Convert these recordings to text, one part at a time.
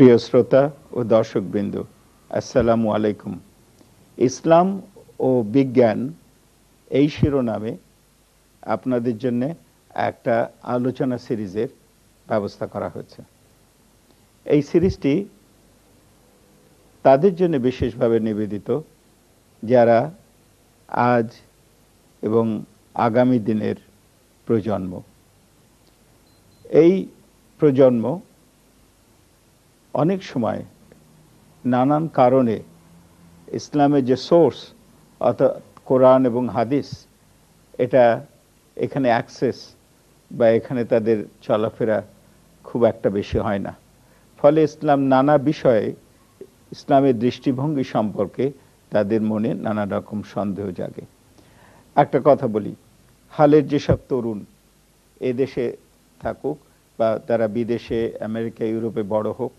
প্রিয় শ্রোতা ও দর্শকবৃন্দ আসসালামু আলাইকুম ইসলাম ও বিজ্ঞান এই শিরোনামে আপনাদের জন্য একটা আলোচনা সিরিজের ব্যবস্থা করা হয়েছে এই সিরিজটি তাদের জন্য বিশেষভাবে নিবেদিত যারা আজ এবং আগামী দিনের প্রজন্ম এই প্রজন্ম অনেক সময় নানান কারণে ইসলামের যে সোর্স অর্থাৎ কোরআন এবং হাদিস এটা এখানে অ্যাক্সেস বা এখানে তাদের চলাফেরা খুব একটা বেশি হয় না ফলে ইসলাম নানা বিষয়ে ইসলামের দৃষ্টিভঙ্গি সম্পর্কে তাদের মনে নানা রকম সন্দেহ জাগে একটা কথা বলি হালের যেসব তরুণ এদেশে থাকুক বা তারা বিদেশে আমেরিকা ইউরোপে বড় হোক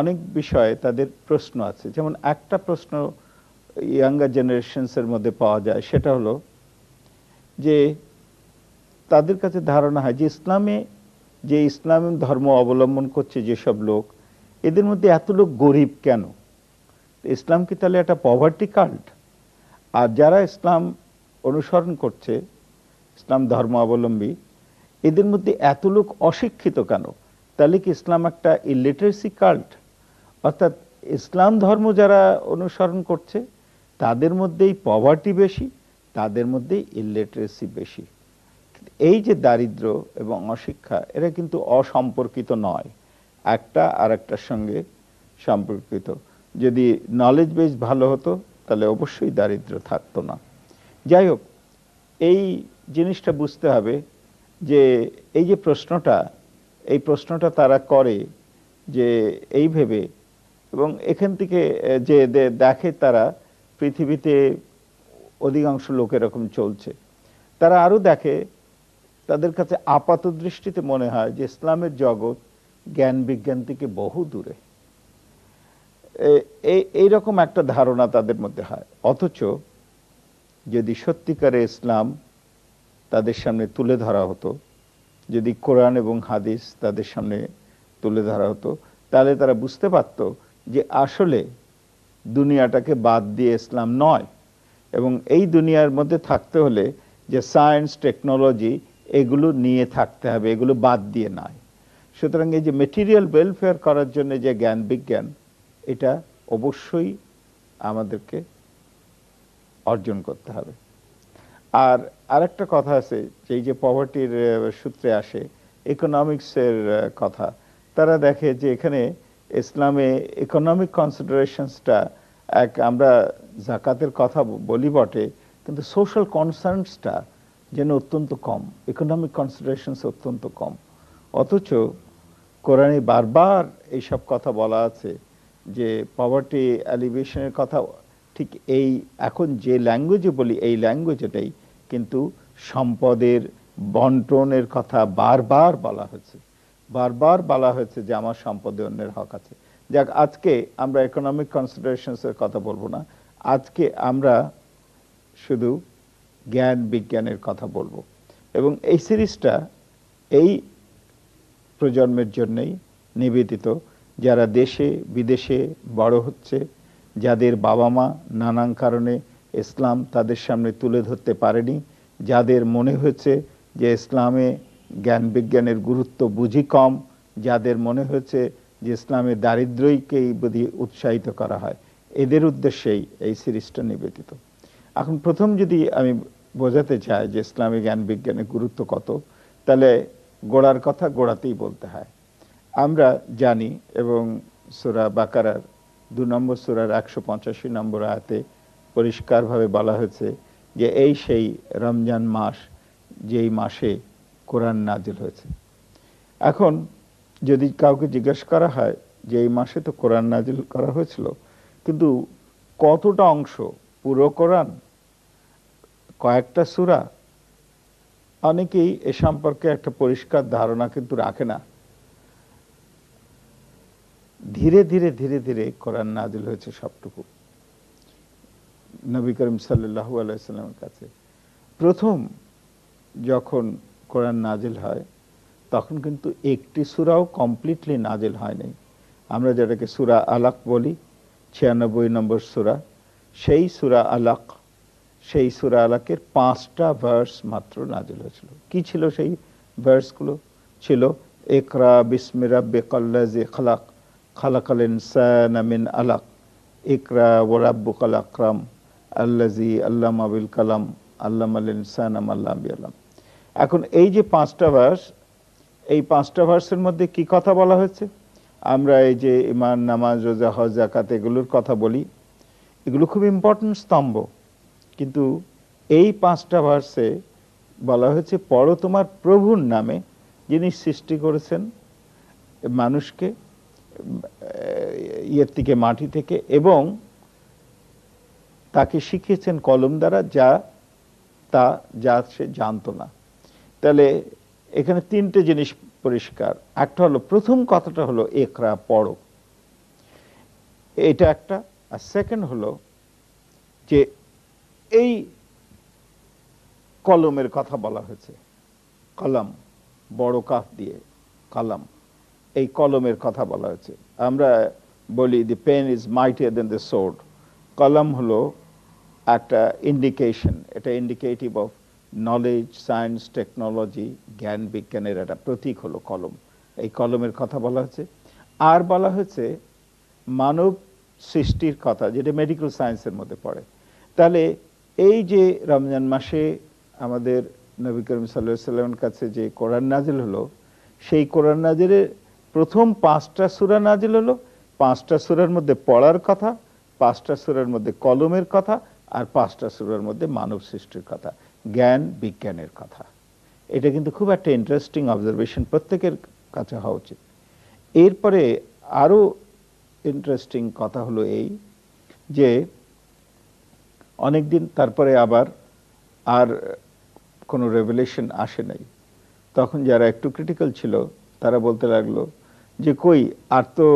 অনেক বিষয়ে তাদের প্রশ্ন আছে যেমন একটা প্রশ্ন ইয়াঙ্গার জেনারেশনসের মধ্যে পাওয়া যায় সেটা হলো যে তাদের কাছে ধারণা হয় যে ইসলামে যে ইসলাম ধর্ম অবলম্বন করছে যেসব লোক এদের মধ্যে এত লোক গরিব কেন ইসলাম কি তাহলে একটা পভার্টি কাল্ট আর যারা ইসলাম অনুসরণ করছে ইসলাম ধর্ম অবলম্বী এদের মধ্যে এত লোক অশিক্ষিত কেন তাহলে কি ইসলাম একটা ইলিটারেসি কাল্ট অর্থাৎ ইসলাম ধর্ম যারা অনুসরণ করছে তাদের মধ্যেই পভার্টি বেশি তাদের মধ্যেই ইলিটারেসি বেশি এই যে দারিদ্র এবং অশিক্ষা এরা কিন্তু অসম্পর্কিত নয় একটা আর একটার সঙ্গে সম্পর্কিত যদি নলেজ বেস ভালো হতো তাহলে অবশ্যই দারিদ্র থাকতো না যাই হোক এই জিনিসটা বুঝতে হবে যে এই যে প্রশ্নটা এই প্রশ্নটা তারা করে যে এই ভেবে এবং এখান থেকে যে দেখে তারা পৃথিবীতে অধিকাংশ লোক এরকম চলছে তারা আরও দেখে তাদের কাছে আপাত দৃষ্টিতে মনে হয় যে ইসলামের জগৎ জ্ঞান বিজ্ঞান থেকে বহু দূরে এই রকম একটা ধারণা তাদের মধ্যে হয় অথচ যদি সত্যিকারে ইসলাম তাদের সামনে তুলে ধরা হতো যদি কোরআন এবং হাদিস তাদের সামনে তুলে ধরা হতো তাহলে তারা বুঝতে পারত যে আসলে দুনিয়াটাকে বাদ দিয়ে ইসলাম নয় এবং এই দুনিয়ার মধ্যে থাকতে হলে যে সায়েন্স টেকনোলজি এগুলো নিয়ে থাকতে হবে এগুলো বাদ দিয়ে নয় সুতরাং এই যে মেটেরিয়াল ওয়েলফেয়ার করার জন্য যে জ্ঞান বিজ্ঞান এটা অবশ্যই আমাদেরকে অর্জন করতে হবে আর আরেকটা কথা আছে যে এই যে পভার্টির সূত্রে আসে ইকোনমিক্সের কথা তারা দেখে যে এখানে ইসলামে ইকোনমিক কনসিডারেশনসটা এক আমরা জাকাতের কথা বলি বটে কিন্তু সোশ্যাল কনসার্নসটা যেন অত্যন্ত কম ইকোনমিক কনসিডারেশনস অত্যন্ত কম অথচ কোরআনে বারবার এইসব কথা বলা আছে যে পভার্টি অ্যালিভেশনের কথা ঠিক এই এখন যে ল্যাঙ্গুয়েজে বলি এই ল্যাঙ্গুয়েজটাই কিন্তু সম্পদের বন্টনের কথা বারবার বলা হয়েছে বারবার বলা হয়েছে যে আমার সম্পদে অন্যের হক আছে যাক আজকে আমরা ইকোনমিক কনসিডারেশনসের কথা বলবো না আজকে আমরা শুধু জ্ঞান বিজ্ঞানের কথা বলবো এবং এই সিরিজটা এই প্রজন্মের জন্যই নিবেদিত যারা দেশে বিদেশে বড় হচ্ছে যাদের বাবা মা নানান কারণে ইসলাম তাদের সামনে তুলে ধরতে পারেনি যাদের মনে হয়েছে যে ইসলামে জ্ঞান বিজ্ঞানের গুরুত্ব বুঝি কম যাদের মনে হয়েছে যে ইসলামে দারিদ্রইকেই বুধি উৎসাহিত করা হয় এদের উদ্দেশ্যেই এই সিরিজটা নিবেদিত এখন প্রথম যদি আমি বোঝাতে চাই যে ইসলামী জ্ঞান বিজ্ঞানের গুরুত্ব কত তাহলে গোড়ার কথা গোড়াতেই বলতে হয় আমরা জানি এবং সুরা বাকারার দু নম্বর সুরার একশো পঁচাশি নম্বর আয়াতে পরিষ্কারভাবে বলা হয়েছে যে এই সেই রমজান মাস যেই মাসে কোরআন নাজিল হয়েছে এখন যদি কাউকে জিজ্ঞেস করা হয় যে এই মাসে তো কোরআন নাজিল করা হয়েছিল কিন্তু কতটা অংশ পুরো কোরআন কয়েকটা সুরা অনেকেই এ সম্পর্কে একটা পরিষ্কার ধারণা কিন্তু রাখে না ধীরে ধীরে ধীরে ধীরে কোরআন নাজিল হয়েছে সবটুকু নবী করিম সাল্লাহ আলাইসাল্লামের কাছে প্রথম যখন কোরআন নাজিল হয় তখন কিন্তু একটি সুরাও কমপ্লিটলি নাজিল হয়নি আমরা যেটাকে সুরা আলাক বলি ছিয়ানব্বই নম্বর সুরা সেই সুরা আলাক সেই সুরা আলাকের পাঁচটা ভার্স মাত্র নাজিল হয়েছিল কি ছিল সেই ভার্সগুলো ছিল একরা বিসমিরা বেকল্লা জে খালাক খালাকাল ইনসানা আমিন আলাক ইকরা ওরাব্বুকাল আকরাম আল্লাজি আল্লাম আবিল কালাম আল্লাম আল ইনসান আল্লাম এখন এই যে পাঁচটা ভার্স এই পাঁচটা ভার্সের মধ্যে কি কথা বলা হয়েছে আমরা এই যে ইমান নামাজ রোজা হজ জাকাত এগুলোর কথা বলি এগুলো খুব ইম্পর্টেন্ট স্তম্ভ কিন্তু এই পাঁচটা ভার্সে বলা হয়েছে পড়ো তোমার প্রভুর নামে যিনি সৃষ্টি করেছেন মানুষকে ইয়ের থেকে মাটি থেকে এবং তাকে শিখিয়েছেন কলম দ্বারা যা তা যা সে জানত না তাহলে এখানে তিনটে জিনিস পরিষ্কার একটা হলো প্রথম কথাটা হলো একরা পড়ো এটা একটা আর সেকেন্ড হলো যে এই কলমের কথা বলা হয়েছে কলম বড় কাফ দিয়ে কলম এই কলমের কথা বলা হয়েছে আমরা বলি the pen is mightier than the sword কলম হলো একটা ইন্ডিকেশন এটা indicative of knowledge science technology জ্ঞান বিজ্ঞানের একটা প্রতীক হলো কলম এই কলমের কথা বলা হয়েছে আর বলা হয়েছে মানব সৃষ্টির কথা যেটা মেডিকেল সায়েন্সের মধ্যে পড়ে তাহলে এই যে রমজান মাসে আমাদের নবী করিম সাল্লা সাল্লামের কাছে যে কোরআন নাজিল হলো সেই কোরআন নাজিরের প্রথম পাঁচটা সুরা নাজিল হলো পাঁচটা সুরের মধ্যে পড়ার কথা পাঁচটা সুরের মধ্যে কলমের কথা আর পাঁচটা সুরের মধ্যে মানব সৃষ্টির কথা জ্ঞান বিজ্ঞানের কথা এটা কিন্তু খুব একটা ইন্টারেস্টিং অবজারভেশন প্রত্যেকের কাছে হওয়া উচিত এরপরে আরও ইন্টারেস্টিং কথা হলো এই যে অনেকদিন তারপরে আবার আর কোনো রেভেলেশন আসে নাই তখন যারা একটু ক্রিটিক্যাল ছিল তারা বলতে লাগলো যে কই আর তো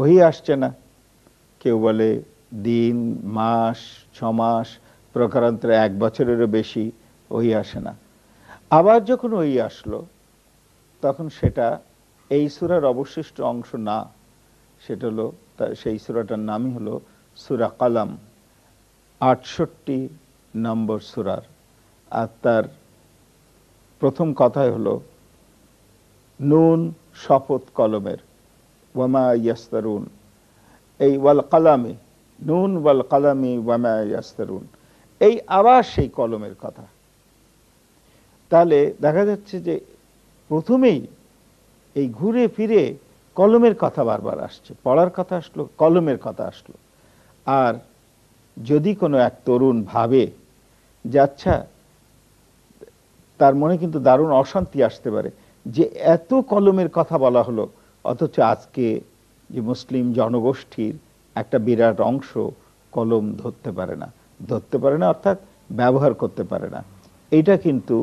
ওহি আসছে না কেউ বলে দিন মাস ছমাস প্রকারান্তরে এক বছরেরও বেশি ওই আসে না আবার যখন ওই আসলো তখন সেটা এই সুরার অবশিষ্ট অংশ না সেটা হলো সেই সুরাটার নামই হলো সুরা কালাম আটষট্টি নম্বর সুরার আর তার প্রথম কথাই হলো নুন শপথ কলমের ওয়ামা ইয়াস্তারুন এই ওয়াল কালামে নুন ওয়াল কালামি ওয়ামা ইয়াস্তারুন এই আবার সেই কলমের কথা তাহলে দেখা যাচ্ছে যে প্রথমেই এই ঘুরে ফিরে কলমের কথা বারবার আসছে পড়ার কথা আসলো কলমের কথা আসলো আর যদি কোনো এক তরুণ ভাবে যে আচ্ছা তার মনে কিন্তু দারুণ অশান্তি আসতে পারে যে এত কলমের কথা বলা হলো অথচ আজকে যে মুসলিম জনগোষ্ঠীর একটা বিরাট অংশ কলম ধরতে পারে না ধরতে পারে না অর্থাৎ ব্যবহার করতে পারে না এটা কিন্তু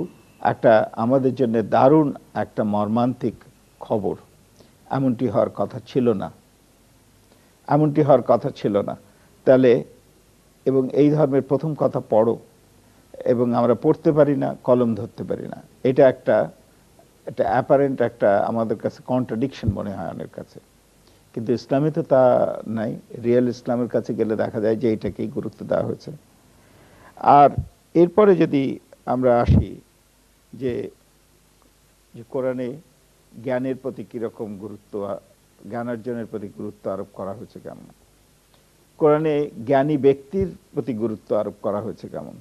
একটা আমাদের জন্য দারুণ একটা মর্মান্তিক খবর এমনটি হওয়ার কথা ছিল না এমনটি হওয়ার কথা ছিল না তাহলে এবং এই ধর্মের প্রথম কথা পড়ো এবং আমরা পড়তে পারি না কলম ধরতে পারি না এটা একটা একটা অ্যাপারেন্ট একটা আমাদের কাছে কন্ট্রাডিকশন মনে হয় অনেক কাছে কিন্তু ইসলামে তো তা নাই রিয়েল ইসলামের কাছে গেলে দেখা যায় যে এইটাকেই গুরুত্ব দেওয়া হয়েছে আর এরপরে যদি আমরা আসি যে কোরআনে জ্ঞানের প্রতি কীরকম গুরুত্ব জ্ঞান অর্জনের প্রতি গুরুত্ব আরোপ করা হয়েছে কেমন কোরআনে জ্ঞানী ব্যক্তির প্রতি গুরুত্ব আরোপ করা হয়েছে কেমন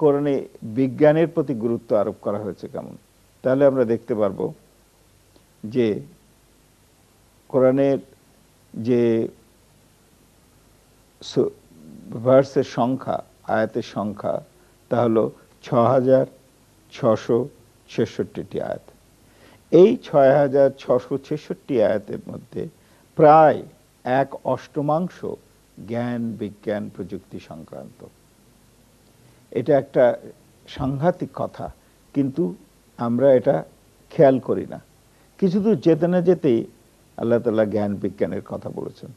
কোরআনে বিজ্ঞানের প্রতি গুরুত্ব আরোপ করা হয়েছে কেমন তাহলে আমরা দেখতে পারব যে কোরআনের যে ভার্সের সংখ্যা আয়াতের সংখ্যা তা হলো ছ হাজার ছশো ছেষট্টিটি আয়াত এই ছয় হাজার ছশো ছেষট্টি আয়াতের মধ্যে প্রায় এক অষ্টমাংশ জ্ঞান বিজ্ঞান প্রযুক্তি সংক্রান্ত এটা একটা সাংঘাতিক কথা কিন্তু আমরা এটা খেয়াল করি না কিছু দূর যেতে না যেতেই আল্লাহ তাল্লাহ জ্ঞান বিজ্ঞানের কথা বলেছেন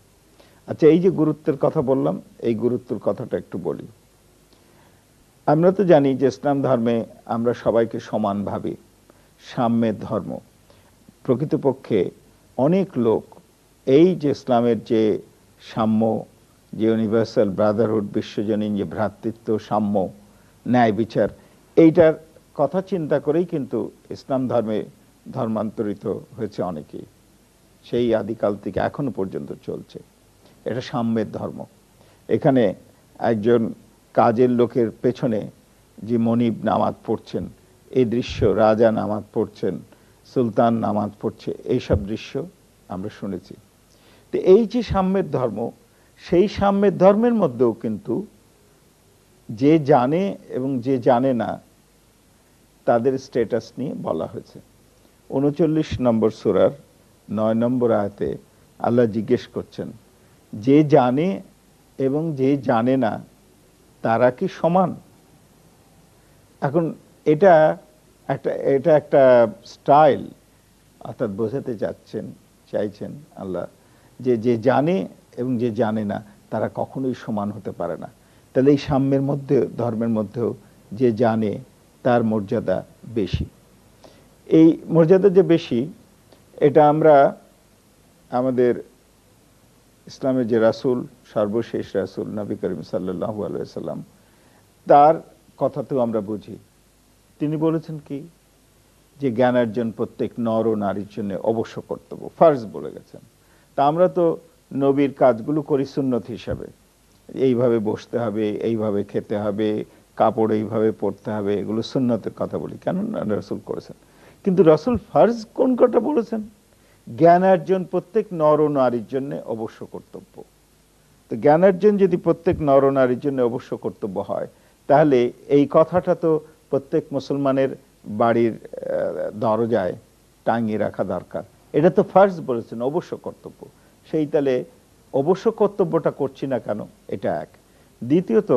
আচ্ছা এই যে গুরুত্বের কথা বললাম এই গুরুত্বের কথাটা একটু বলি আমরা তো জানি যে ইসলাম ধর্মে আমরা সবাইকে সমান ভাবি সাম্যের ধর্ম প্রকৃতপক্ষে অনেক লোক এই যে ইসলামের যে সাম্য যে ইউনিভার্সাল ব্রাদারহুড বিশ্বজনীন যে ভ্রাতৃত্ব সাম্য ন্যায় বিচার এইটার কথা চিন্তা করেই কিন্তু ইসলাম ধর্মে ধর্মান্তরিত হয়েছে অনেকে সেই আদিকাল থেকে এখনো পর্যন্ত চলছে এটা সাম্যের ধর্ম এখানে একজন কাজের লোকের পেছনে যে মনিব নামাজ পড়ছেন এই দৃশ্য রাজা নামাজ পড়ছেন সুলতান নামাজ পড়ছে এইসব দৃশ্য আমরা শুনেছি তো এই যে সাম্যের ধর্ম সেই সাম্যের ধর্মের মধ্যেও কিন্তু যে জানে এবং যে জানে না তাদের স্ট্যাটাস নিয়ে বলা হয়েছে উনচল্লিশ নম্বর সুরার নয় নম্বর আয়তে আল্লাহ জিজ্ঞেস করছেন যে জানে এবং যে জানে না তারা কি সমান এখন এটা একটা এটা একটা স্টাইল অর্থাৎ বোঝাতে চাচ্ছেন চাইছেন আল্লাহ যে যে জানে এবং যে জানে না তারা কখনোই সমান হতে পারে না তাহলে এই সাম্যের মধ্যে ধর্মের মধ্যেও যে জানে তার মর্যাদা বেশি এই মর্যাদা যে বেশি এটা আমরা আমাদের ইসলামের যে রাসুল সর্বশেষ রাসুল নবী করিম সাল্লাহ আলাইসাল্লাম তার কথাতেও আমরা বুঝি তিনি বলেছেন কি যে জ্ঞানার্জন প্রত্যেক নর ও নারীর জন্য অবশ্য কর্তব্য ফার্স্ট বলে গেছেন তা আমরা তো নবীর কাজগুলো করি সুন্নত হিসাবে এইভাবে বসতে হবে এইভাবে খেতে হবে কাপড় এইভাবে পড়তে হবে এগুলো সুন্নতের কথা বলি কেন রসুল করেছেন কিন্তু রসুল ফার্জ কোন কথা বলেছেন জ্ঞান অর্জন প্রত্যেক নর নারীর জন্য অবশ্য কর্তব্য তো জ্ঞান অর্জন যদি প্রত্যেক নর নারীর জন্য অবশ্য কর্তব্য হয় তাহলে এই কথাটা তো প্রত্যেক মুসলমানের বাড়ির দরজায় টাঙিয়ে রাখা দরকার এটা তো ফার্জ বলেছেন অবশ্য কর্তব্য সেই তালে অবশ্য কর্তব্যটা করছি না কেন এটা এক দ্বিতীয়ত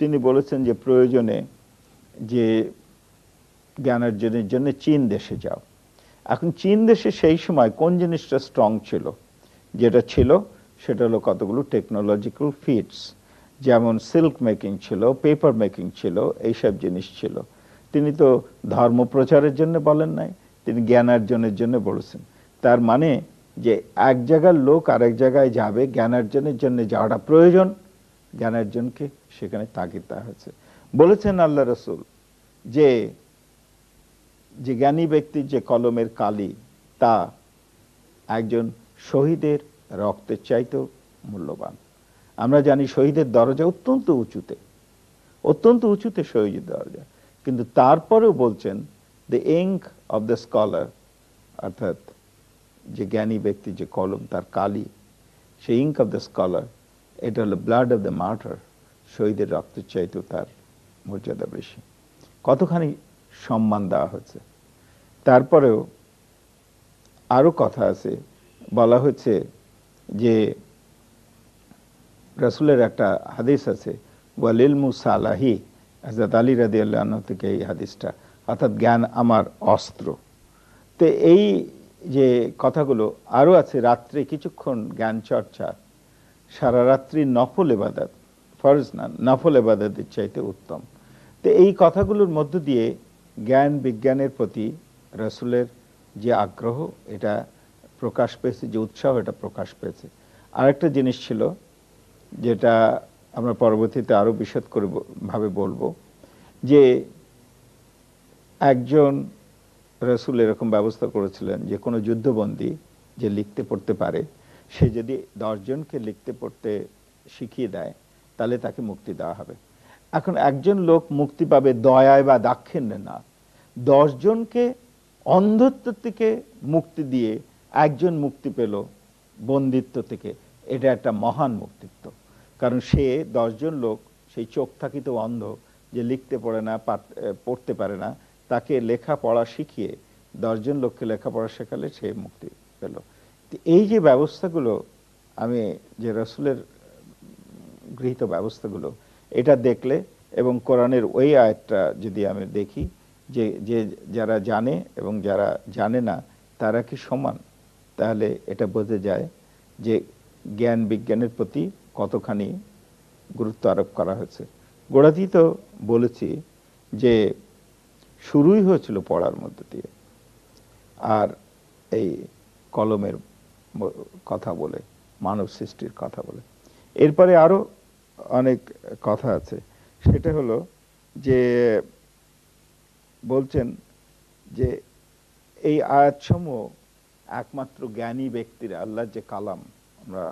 তিনি বলেছেন যে প্রয়োজনে যে জ্ঞান অর্জনের জন্য চীন দেশে যাও এখন চীন দেশে সেই সময় কোন জিনিসটা স্ট্রং ছিল যেটা ছিল সেটা হলো কতগুলো টেকনোলজিক্যাল ফিটস যেমন সিল্ক মেকিং ছিল পেপার মেকিং ছিল এইসব জিনিস ছিল তিনি তো ধর্ম প্রচারের জন্য বলেন নাই তিনি জ্ঞানার্জনের জন্য বলেছেন তার মানে যে এক জায়গার লোক আরেক জায়গায় যাবে জ্ঞানার্জনের জন্য যাওয়াটা প্রয়োজন যারা একজনকে সেখানে তাগিদ দেওয়া হয়েছে বলেছেন আল্লাহ রসুল যে যে জ্ঞানী ব্যক্তির যে কলমের কালি তা একজন শহীদের রক্তের চাইতেও মূল্যবান আমরা জানি শহীদের দরজা অত্যন্ত উঁচুতে অত্যন্ত উঁচুতে শহীদের দরজা কিন্তু তারপরেও বলছেন the ink of the scholar অর্থাৎ যে জ্ঞানী ব্যক্তি যে কলম তার কালি সেই ইঙ্ক অব দ্য স্কলার এটা হলো ব্লাড অফ দ্য মার্টার শহীদের রক্তের চাইতেও তার মর্যাদা বেশি কতখানি সম্মান দেওয়া হচ্ছে তারপরেও আরও কথা আছে বলা হচ্ছে যে রসুলের একটা হাদিস আছে ওয়ালিল মুসালাহি হাজরত আলী রাদি আল্লাহ থেকে এই হাদিসটা অর্থাৎ জ্ঞান আমার অস্ত্র তো এই যে কথাগুলো আরও আছে রাত্রে কিছুক্ষণ জ্ঞান চর্চা সারা রাত্রি নফল এবাদাত ফরজ না নফল এবাদাতের চাইতে উত্তম তো এই কথাগুলোর মধ্য দিয়ে জ্ঞান বিজ্ঞানের প্রতি রসুলের যে আগ্রহ এটা প্রকাশ পেয়েছে যে উৎসাহ এটা প্রকাশ পেয়েছে আরেকটা জিনিস ছিল যেটা আমরা পরবর্তীতে আরও বিশদ করে ভাবে বলবো যে একজন রসুল এরকম ব্যবস্থা করেছিলেন যে কোনো যুদ্ধবন্দী যে লিখতে পড়তে পারে সে যদি দশজনকে লিখতে পড়তে শিখিয়ে দেয় তাহলে তাকে মুক্তি দেওয়া হবে এখন একজন লোক মুক্তি পাবে দয়ায় বা দাক্ষিণ্যে না দশজনকে অন্ধত্ব থেকে মুক্তি দিয়ে একজন মুক্তি পেল বন্দিত্ব থেকে এটা একটা মহান মুক্তিত্ব কারণ সে দশজন লোক সেই চোখ থাকিত অন্ধ যে লিখতে পড়ে না পড়তে পারে না তাকে লেখা পড়া শিখিয়ে দশজন লোককে লেখাপড়া শেখালে সে মুক্তি পেল এই যে ব্যবস্থাগুলো আমি যে রসুলের গৃহীত ব্যবস্থাগুলো এটা দেখলে এবং কোরআনের ওই আয়টা যদি আমি দেখি যে যে যারা জানে এবং যারা জানে না তারা কি সমান তাহলে এটা বোঝা যায় যে জ্ঞান বিজ্ঞানের প্রতি কতখানি গুরুত্ব আরোপ করা হয়েছে গোড়াতেই তো বলেছি যে শুরুই হয়েছিল পড়ার মধ্য দিয়ে আর এই কলমের কথা বলে মানব সৃষ্টির কথা বলে এরপরে আরও অনেক কথা আছে সেটা হলো যে বলছেন যে এই আয়াতসমূহ একমাত্র জ্ঞানী ব্যক্তিরা আল্লাহর যে কালাম আমরা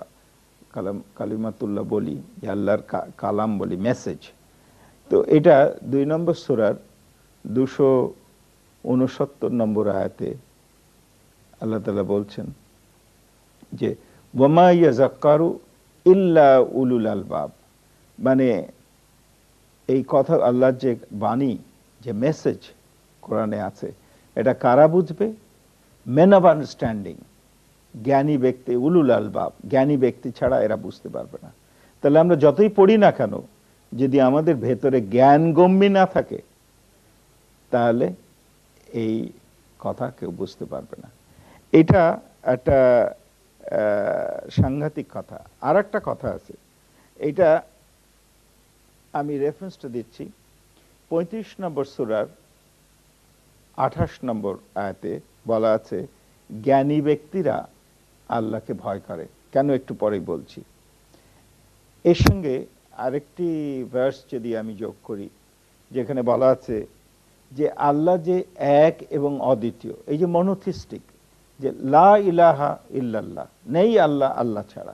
কালাম কালিমাতুল্লাহ বলি যে আল্লাহর কালাম বলি মেসেজ তো এটা দুই নম্বর সোরার দুশো উনসত্তর নম্বর আয়াতে আল্লাহ তালা বলছেন যে ওমাইয়া জাক্কারু ইল্লা উলুল আলবাব মানে এই কথা আল্লাহর যে বাণী যে মেসেজ কোরআনে আছে এটা কারা বুঝবে ম্যান অব আন্ডারস্ট্যান্ডিং জ্ঞানী ব্যক্তি উলুল আলবাব জ্ঞানী ব্যক্তি ছাড়া এরা বুঝতে পারবে না তাহলে আমরা যতই পড়ি না কেন যদি আমাদের ভেতরে জ্ঞান জ্ঞানগম্যী না থাকে তাহলে এই কথা কেউ বুঝতে পারবে না এটা একটা সাংঘাতিক কথা আর একটা কথা আছে এটা আমি রেফারেন্সটা দিচ্ছি পঁয়ত্রিশ নম্বর সুরার আঠাশ নম্বর আয়াতে বলা আছে জ্ঞানী ব্যক্তিরা আল্লাহকে ভয় করে কেন একটু পরেই বলছি এর সঙ্গে আরেকটি ভার্স যদি আমি যোগ করি যেখানে বলা আছে যে আল্লাহ যে এক এবং অদ্বিতীয় এই যে মনোথিস্টিক যে লা ইলাহা ইল্লাল্লাহ নেই আল্লাহ আল্লাহ ছাড়া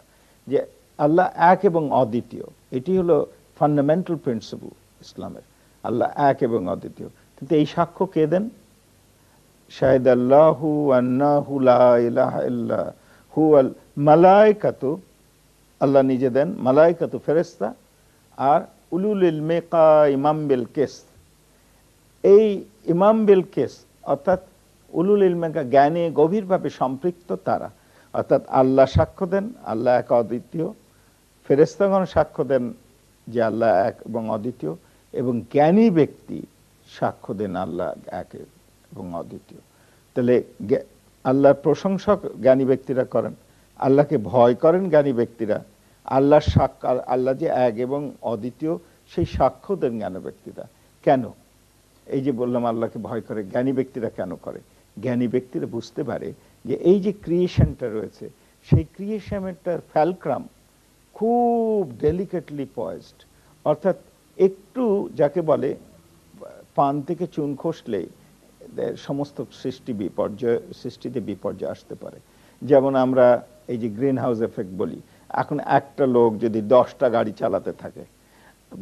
যে আল্লাহ এক এবং অদ্বিতীয় এটি হলো ফান্ডামেন্টাল প্রিন্সিপল ইসলামের আল্লাহ এক এবং অদ্বিতীয় কিন্তু এই সাক্ষ্য কে দেন শাহেদ আল্লাহু আন্নাহু ইল্লা হু আল মালায়কাতু আল্লাহ নিজে দেন মালায়কাতু ফেরেস্তা আর উলুল ইলমেকা ইমাম বিল কেস এই ইমাম বিল কেস অর্থাৎ উলুল ইলমেকা জ্ঞানে গভীরভাবে সম্পৃক্ত তারা অর্থাৎ আল্লাহ সাক্ষ্য দেন আল্লাহ এক অদ্বিতীয় ফেরেস্তাগণ সাক্ষ্য দেন যে আল্লাহ এক এবং অদ্বিতীয় এবং জ্ঞানী ব্যক্তি সাক্ষ্য দেন আল্লাহ এক এবং অদ্বিতীয় তাহলে আল্লাহর প্রশংসক জ্ঞানী ব্যক্তিরা করেন আল্লাহকে ভয় করেন জ্ঞানী ব্যক্তিরা আল্লাহর সাক্ষ্য আল্লাহ যে এক এবং অদ্বিতীয় সেই সাক্ষ্য দেন জ্ঞান ব্যক্তিরা কেন এই যে বললাম আল্লাহকে ভয় করে জ্ঞানী ব্যক্তিরা কেন করে জ্ঞানী ব্যক্তিরা বুঝতে পারে যে এই যে ক্রিয়েশনটা রয়েছে সেই ক্রিয়েশনটার ফ্যালক্রাম খুব ডেলিকেটলি পয়েসড অর্থাৎ একটু যাকে বলে পান থেকে চুন খসলে সমস্ত সৃষ্টি বিপর্যয় সৃষ্টিতে বিপর্যয় আসতে পারে যেমন আমরা এই যে গ্রিন হাউস এফেক্ট বলি এখন একটা লোক যদি দশটা গাড়ি চালাতে থাকে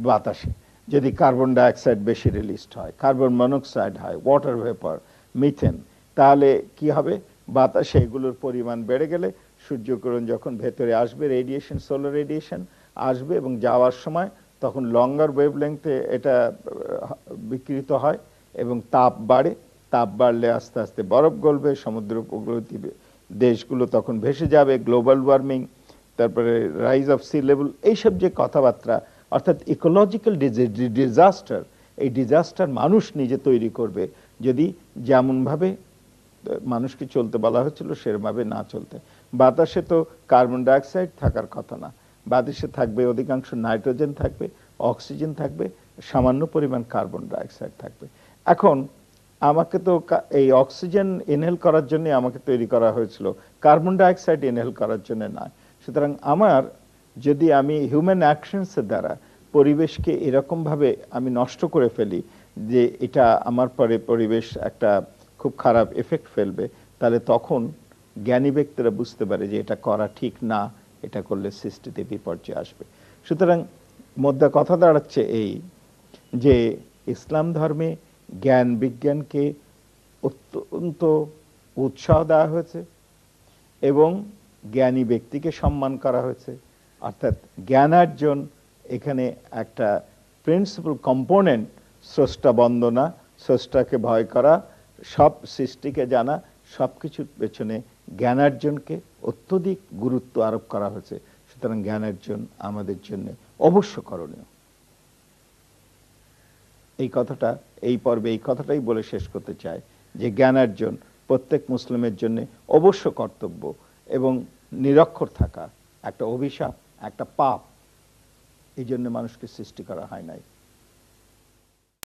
বাতাসে যদি কার্বন ডাইঅক্সাইড বেশি রিলিজড হয় কার্বন মনোক্সাইড হয় ওয়াটার ভেপার মিথেন তাহলে কি হবে বাতাসে এগুলোর পরিমাণ বেড়ে গেলে সূর্যকিরণ যখন ভেতরে আসবে রেডিয়েশন সোলার রেডিয়েশন আসবে এবং যাওয়ার সময় তখন লঙ্গার ওয়েভলেংথে এটা বিকৃত হয় এবং তাপ বাড়ে তাপ বাড়লে আস্তে আস্তে বরফ গলবে সমুদ্র উপকূলবর্তী দেশগুলো তখন ভেসে যাবে গ্লোবাল ওয়ার্মিং তারপরে রাইজ অফ সি লেভেল এইসব যে কথাবার্তা অর্থাৎ ইকোলজিক্যাল ডিজাস্টার এই ডিজাস্টার মানুষ নিজে তৈরি করবে যদি যেমনভাবে মানুষকে চলতে বলা হয়েছিল সেরভাবে না চলতে বাতাসে তো কার্বন ডাইঅক্সাইড থাকার কথা না বাতাসে থাকবে অধিকাংশ নাইট্রোজেন থাকবে অক্সিজেন থাকবে সামান্য পরিমাণ কার্বন ডাইঅক্সাইড থাকবে এখন আমাকে তো এই অক্সিজেন এনহেল করার জন্য আমাকে তৈরি করা হয়েছিল কার্বন ডাইঅক্সাইড এনহেল করার জন্য নয় সুতরাং আমার যদি আমি হিউম্যান অ্যাকশনসের দ্বারা পরিবেশকে এরকমভাবে আমি নষ্ট করে ফেলি যে এটা আমার পরে পরিবেশ একটা খুব খারাপ এফেক্ট ফেলবে তাহলে তখন জ্ঞানী ব্যক্তিরা বুঝতে পারে যে এটা করা ঠিক না এটা করলে সৃষ্টিতে বিপর্যয় আসবে সুতরাং মধ্যে কথা দাঁড়াচ্ছে এই যে ইসলাম ধর্মে জ্ঞান বিজ্ঞানকে অত্যন্ত উৎসাহ দেওয়া হয়েছে এবং জ্ঞানী ব্যক্তিকে সম্মান করা হয়েছে অর্থাৎ জ্ঞানার্জন এখানে একটা প্রিন্সিপাল কম্পোনেন্ট স্রষ্টা বন্দনা স্রষ্টাকে ভয় করা সব সৃষ্টিকে জানা সব কিছুর পেছনে জ্ঞানার্জনকে অত্যধিক গুরুত্ব আরোপ করা হয়েছে সুতরাং জ্ঞানার্জন আমাদের জন্য অবশ্য করণীয় এই কথাটা এই পর্বে এই কথাটাই বলে শেষ করতে চাই যে জ্ঞানার্জন প্রত্যেক মুসলিমের জন্য অবশ্য কর্তব্য এবং নিরক্ষর থাকা একটা অভিশাপ একটা পাপ এই জন্য মানুষকে সৃষ্টি করা হয় নাই